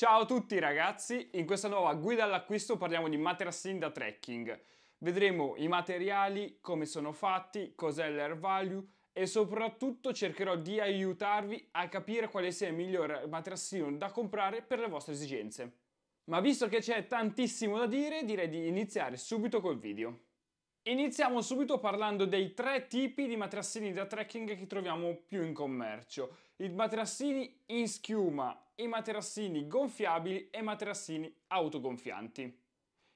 Ciao a tutti ragazzi, in questa nuova guida all'acquisto parliamo di materassini da trekking. Vedremo i materiali, come sono fatti, cos'è l'air value e soprattutto cercherò di aiutarvi a capire quale sia il migliore materassino da comprare per le vostre esigenze. Ma visto che c'è tantissimo da dire, direi di iniziare subito col video. Iniziamo subito parlando dei tre tipi di materassini da trekking che troviamo più in commercio. I materassini in schiuma, i materassini gonfiabili e i materassini autogonfianti.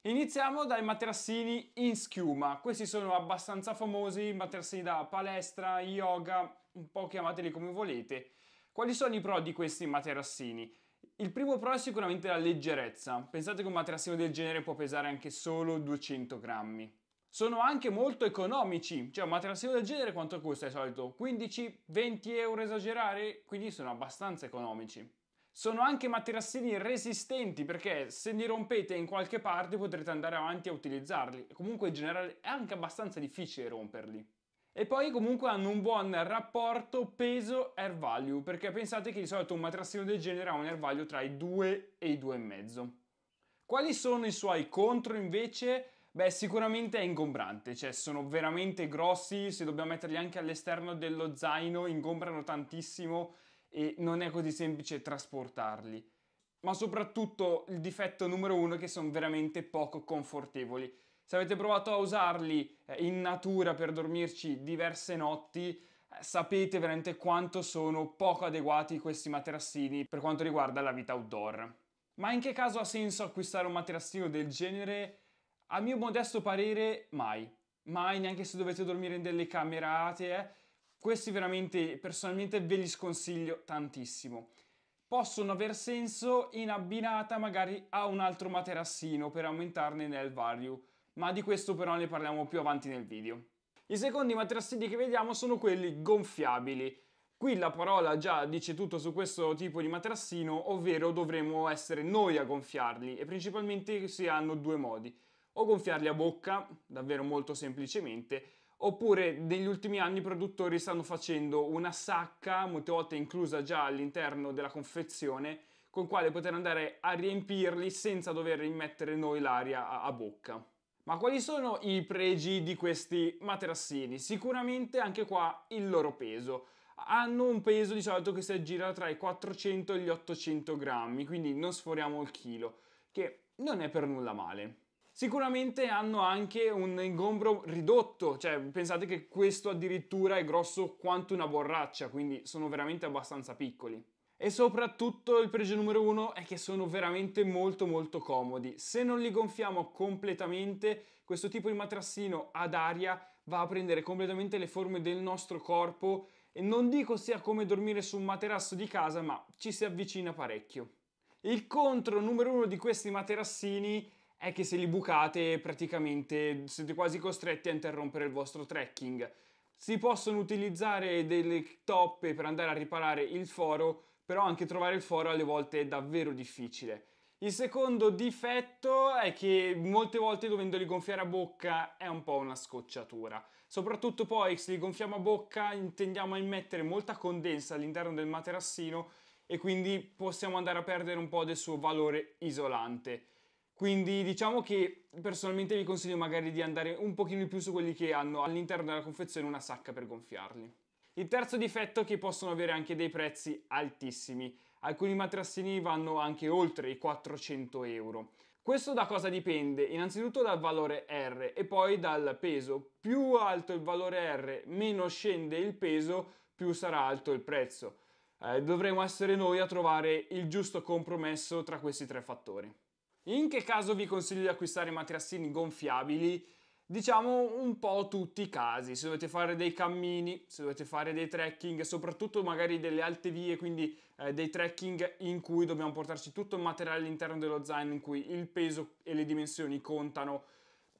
Iniziamo dai materassini in schiuma, questi sono abbastanza famosi, materassini da palestra, yoga, un po' chiamateli come volete. Quali sono i pro di questi materassini? Il primo pro è sicuramente la leggerezza, pensate che un materassino del genere può pesare anche solo 200 grammi sono anche molto economici, cioè un materassino del genere quanto costa di solito? 15-20 euro esagerare? Quindi sono abbastanza economici. Sono anche materassini resistenti perché se li rompete in qualche parte potrete andare avanti a utilizzarli. Comunque in generale è anche abbastanza difficile romperli. E poi comunque hanno un buon rapporto peso-air value perché pensate che di solito un materassino del genere ha un air value tra i 2 e i 2,5. Quali sono i suoi contro invece? Beh, sicuramente è ingombrante, cioè sono veramente grossi, se dobbiamo metterli anche all'esterno dello zaino ingombrano tantissimo e non è così semplice trasportarli. Ma soprattutto il difetto numero uno è che sono veramente poco confortevoli. Se avete provato a usarli eh, in natura per dormirci diverse notti, eh, sapete veramente quanto sono poco adeguati questi materassini per quanto riguarda la vita outdoor. Ma in che caso ha senso acquistare un materassino del genere? A mio modesto parere, mai. Mai, neanche se dovete dormire in delle camerate. Eh. Questi veramente, personalmente, ve li sconsiglio tantissimo. Possono aver senso in abbinata magari a un altro materassino per aumentarne nel value, ma di questo però ne parliamo più avanti nel video. I secondi materassini che vediamo sono quelli gonfiabili. Qui la parola già dice tutto su questo tipo di materassino, ovvero dovremmo essere noi a gonfiarli e principalmente si hanno due modi o gonfiarli a bocca, davvero molto semplicemente, oppure negli ultimi anni i produttori stanno facendo una sacca, molte volte inclusa già all'interno della confezione, con quale poter andare a riempirli senza dover immettere noi l'aria a, a bocca. Ma quali sono i pregi di questi materassini? Sicuramente anche qua il loro peso hanno un peso di solito che si aggira tra i 400 e gli 800 grammi, quindi non sforiamo il chilo, che non è per nulla male. Sicuramente hanno anche un ingombro ridotto, cioè pensate che questo addirittura è grosso quanto una borraccia, quindi sono veramente abbastanza piccoli. E soprattutto il pregio numero uno è che sono veramente molto molto comodi. Se non li gonfiamo completamente, questo tipo di matrassino ad aria va a prendere completamente le forme del nostro corpo e non dico sia come dormire su un materasso di casa, ma ci si avvicina parecchio. Il contro numero uno di questi materassini è che se li bucate praticamente siete quasi costretti a interrompere il vostro trekking. Si possono utilizzare delle toppe per andare a riparare il foro, però anche trovare il foro alle volte è davvero difficile. Il secondo difetto è che molte volte dovendoli gonfiare a bocca è un po' una scocciatura. Soprattutto poi se li gonfiamo a bocca intendiamo a immettere molta condensa all'interno del materassino e quindi possiamo andare a perdere un po' del suo valore isolante. Quindi diciamo che personalmente vi consiglio magari di andare un pochino di più su quelli che hanno all'interno della confezione una sacca per gonfiarli. Il terzo difetto è che possono avere anche dei prezzi altissimi. Alcuni matrassini vanno anche oltre i 400 euro. Questo da cosa dipende? Innanzitutto dal valore R e poi dal peso. Più alto il valore R, meno scende il peso, più sarà alto il prezzo. Eh, dovremo essere noi a trovare il giusto compromesso tra questi tre fattori. In che caso vi consiglio di acquistare materassini gonfiabili? Diciamo un po' tutti i casi, se dovete fare dei cammini, se dovete fare dei trekking, soprattutto magari delle alte vie, quindi eh, dei trekking in cui dobbiamo portarci tutto il materiale all'interno dello zaino, in cui il peso e le dimensioni contano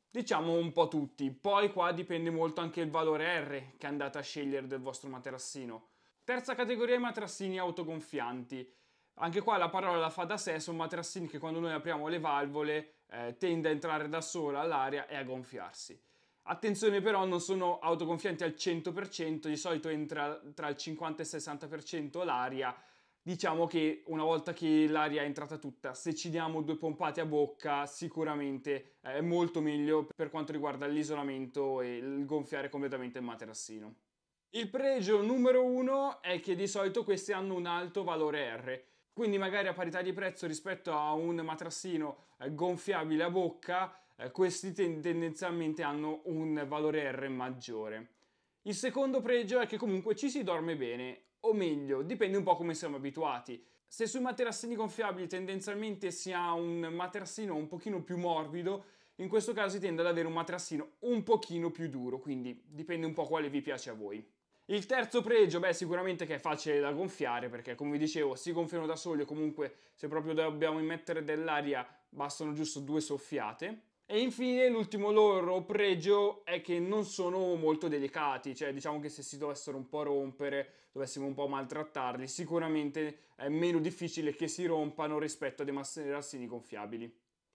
diciamo un po' tutti. Poi qua dipende molto anche il valore R che andate a scegliere del vostro materassino. Terza categoria i materassini autogonfianti. Anche qua la parola la fa da sé, sono materassini che quando noi apriamo le valvole eh, tende a entrare da sola all'aria e a gonfiarsi. Attenzione però, non sono autogonfianti al 100%, di solito entra tra il 50 e il 60% l'aria. Diciamo che una volta che l'aria è entrata tutta, se ci diamo due pompate a bocca, sicuramente eh, è molto meglio per quanto riguarda l'isolamento e il gonfiare completamente il materassino. Il pregio numero uno è che di solito questi hanno un alto valore R. Quindi magari a parità di prezzo rispetto a un matrassino eh, gonfiabile a bocca, eh, questi tendenzialmente hanno un valore R maggiore. Il secondo pregio è che comunque ci si dorme bene, o meglio, dipende un po' come siamo abituati. Se sui materassini gonfiabili tendenzialmente si ha un materassino un pochino più morbido, in questo caso si tende ad avere un materassino un pochino più duro, quindi dipende un po' quale vi piace a voi. Il terzo pregio, beh, sicuramente che è facile da gonfiare perché, come vi dicevo, si gonfiano da soli o comunque se proprio dobbiamo immettere dell'aria bastano giusto due soffiate. E infine l'ultimo loro pregio è che non sono molto delicati, cioè diciamo che se si dovessero un po' rompere, dovessimo un po' maltrattarli, sicuramente è meno difficile che si rompano rispetto a dei masserassini gonfiabili.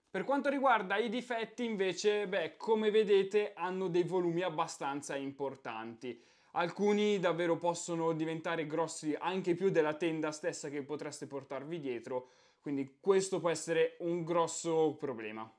Per quanto riguarda i difetti invece, beh, come vedete hanno dei volumi abbastanza importanti. Alcuni davvero possono diventare grossi anche più della tenda stessa che potreste portarvi dietro, quindi questo può essere un grosso problema.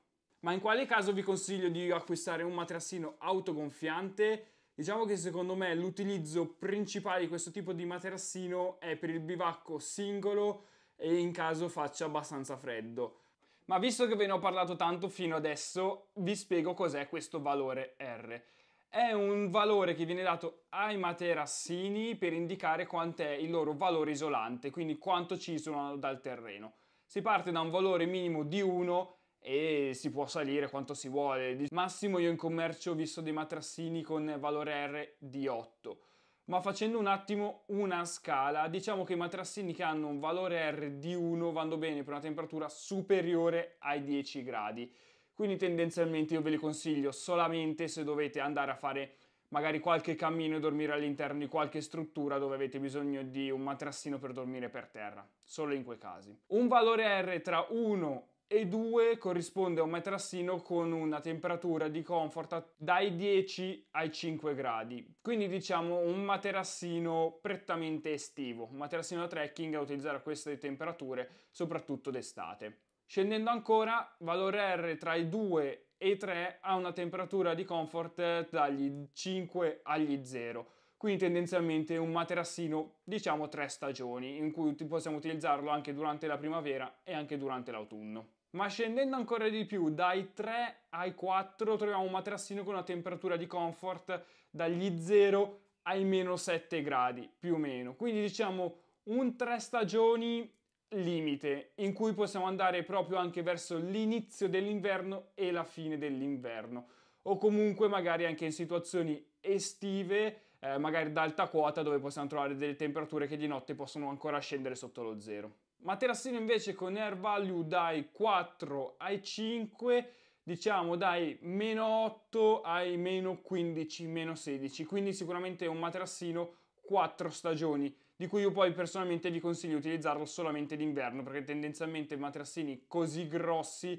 Ma in quale caso vi consiglio di acquistare un materassino autogonfiante? Diciamo che secondo me l'utilizzo principale di questo tipo di materassino è per il bivacco singolo e in caso faccia abbastanza freddo. Ma visto che ve ne ho parlato tanto fino adesso, vi spiego cos'è questo valore R. È un valore che viene dato ai materassini per indicare quanto è il loro valore isolante, quindi quanto ci isolano dal terreno. Si parte da un valore minimo di 1 e si può salire quanto si vuole. massimo io in commercio ho visto dei matrassini con valore R di 8. Ma facendo un attimo una scala, diciamo che i matrassini che hanno un valore R di 1 vanno bene per una temperatura superiore ai 10 gradi. Quindi tendenzialmente io ve li consiglio solamente se dovete andare a fare magari qualche cammino e dormire all'interno di qualche struttura dove avete bisogno di un matrassino per dormire per terra, solo in quei casi. Un valore R tra 1 e 2 corrisponde a un matrassino con una temperatura di comfort dai 10 ai 5 gradi, quindi diciamo un materassino prettamente estivo, un materassino da trekking a utilizzare a queste temperature, soprattutto d'estate. Scendendo ancora, valore R tra i 2 e i 3 ha una temperatura di comfort dagli 5 agli 0. Quindi tendenzialmente un materassino, diciamo, tre stagioni, in cui possiamo utilizzarlo anche durante la primavera e anche durante l'autunno. Ma scendendo ancora di più, dai 3 ai 4 troviamo un materassino con una temperatura di comfort dagli 0 ai meno 7 gradi, più o meno. Quindi diciamo un tre stagioni limite in cui possiamo andare proprio anche verso l'inizio dell'inverno e la fine dell'inverno o comunque magari anche in situazioni estive eh, magari d'alta quota dove possiamo trovare delle temperature che di notte possono ancora scendere sotto lo zero materassino invece con air value dai 4 ai 5 diciamo dai meno 8 ai meno 15 meno 16 quindi sicuramente un materassino 4 stagioni di cui io poi personalmente vi consiglio di utilizzarlo solamente d'inverno, perché tendenzialmente matrassini così grossi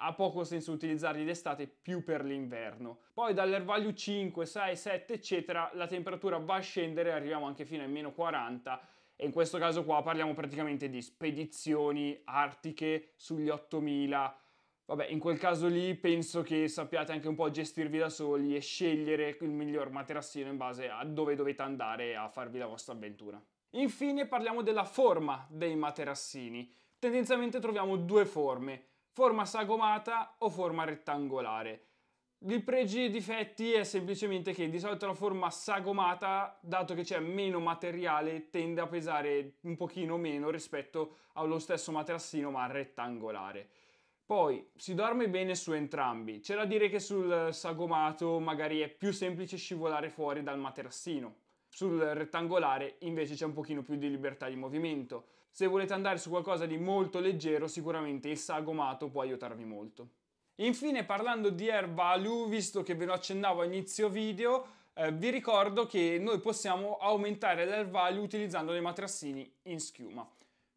ha poco senso utilizzarli d'estate più per l'inverno. Poi dall'Airvalue 5, 6, 7 eccetera la temperatura va a scendere, arriviamo anche fino a meno 40 e in questo caso qua parliamo praticamente di spedizioni artiche sugli 8000 Vabbè, in quel caso lì penso che sappiate anche un po' gestirvi da soli e scegliere il miglior materassino in base a dove dovete andare a farvi la vostra avventura. Infine parliamo della forma dei materassini. Tendenzialmente troviamo due forme, forma sagomata o forma rettangolare. Il pregio e difetti è semplicemente che di solito la forma sagomata, dato che c'è meno materiale, tende a pesare un pochino meno rispetto allo stesso materassino ma rettangolare. Poi si dorme bene su entrambi. C'è da dire che sul sagomato magari è più semplice scivolare fuori dal materassino, sul rettangolare invece c'è un pochino più di libertà di movimento. Se volete andare su qualcosa di molto leggero, sicuramente il sagomato può aiutarvi molto. Infine, parlando di Air Value, visto che ve lo accennavo a inizio video, eh, vi ricordo che noi possiamo aumentare l'Air Value utilizzando dei matrassini in schiuma.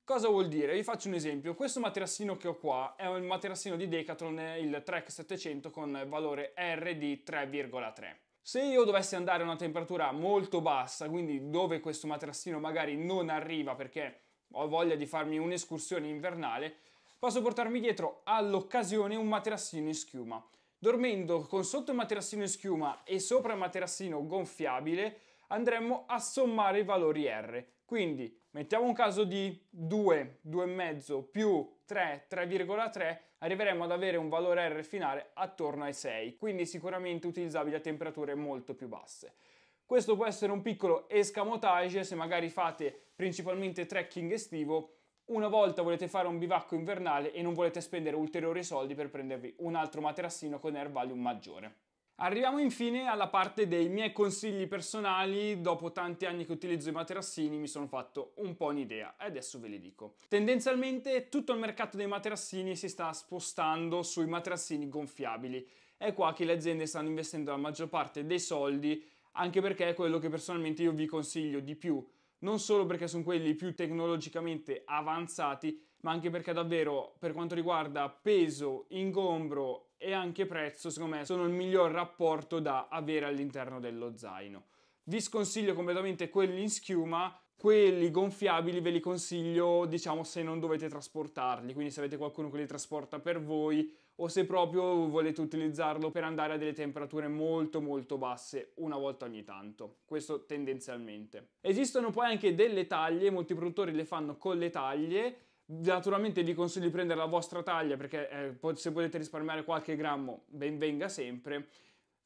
Cosa vuol dire? Vi faccio un esempio. Questo materassino che ho qua è un materassino di Decathlon, il Trek 700 con valore R di 3,3. Se io dovessi andare a una temperatura molto bassa, quindi dove questo materassino magari non arriva perché ho voglia di farmi un'escursione invernale, posso portarmi dietro all'occasione un materassino in schiuma. Dormendo con sotto il materassino in schiuma e sopra il materassino gonfiabile, andremmo a sommare i valori R. Quindi mettiamo un caso di 2, 2,5 più 3, 3,3 arriveremo ad avere un valore R finale attorno ai 6, quindi sicuramente utilizzabile a temperature molto più basse. Questo può essere un piccolo escamotage se magari fate principalmente trekking estivo, una volta volete fare un bivacco invernale e non volete spendere ulteriori soldi per prendervi un altro materassino con air value maggiore. Arriviamo infine alla parte dei miei consigli personali, dopo tanti anni che utilizzo i materassini mi sono fatto un po' un'idea e adesso ve li dico. Tendenzialmente tutto il mercato dei materassini si sta spostando sui materassini gonfiabili, è qua che le aziende stanno investendo la maggior parte dei soldi, anche perché è quello che personalmente io vi consiglio di più, non solo perché sono quelli più tecnologicamente avanzati, ma anche perché davvero per quanto riguarda peso, ingombro e anche prezzo, secondo me sono il miglior rapporto da avere all'interno dello zaino. Vi sconsiglio completamente quelli in schiuma, quelli gonfiabili ve li consiglio, diciamo, se non dovete trasportarli, quindi se avete qualcuno che li trasporta per voi o se proprio volete utilizzarlo per andare a delle temperature molto molto basse una volta ogni tanto, questo tendenzialmente. Esistono poi anche delle taglie, molti produttori le fanno con le taglie, Naturalmente vi consiglio di prendere la vostra taglia perché eh, se potete risparmiare qualche grammo ben venga sempre.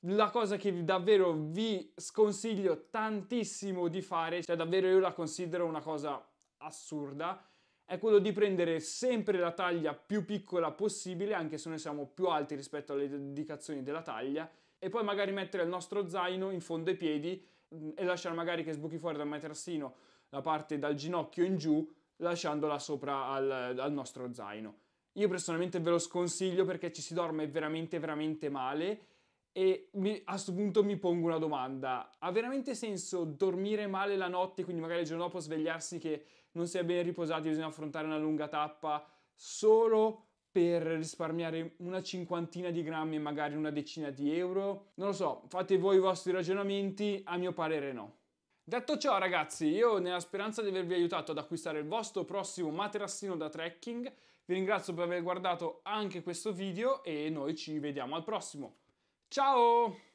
La cosa che davvero vi sconsiglio tantissimo di fare, cioè davvero io la considero una cosa assurda, è quello di prendere sempre la taglia più piccola possibile, anche se noi siamo più alti rispetto alle indicazioni della taglia, e poi magari mettere il nostro zaino in fondo ai piedi mm, e lasciare magari che sbuchi fuori dal materassino la parte dal ginocchio in giù lasciandola sopra al, al nostro zaino. Io personalmente ve lo sconsiglio perché ci si dorme veramente veramente male e mi, a questo punto mi pongo una domanda. Ha veramente senso dormire male la notte, quindi magari il giorno dopo svegliarsi che non si è ben riposati, bisogna affrontare una lunga tappa solo per risparmiare una cinquantina di grammi e magari una decina di euro? Non lo so, fate voi i vostri ragionamenti, a mio parere no. Detto ciò ragazzi, io nella speranza di avervi aiutato ad acquistare il vostro prossimo materassino da trekking, vi ringrazio per aver guardato anche questo video e noi ci vediamo al prossimo. Ciao!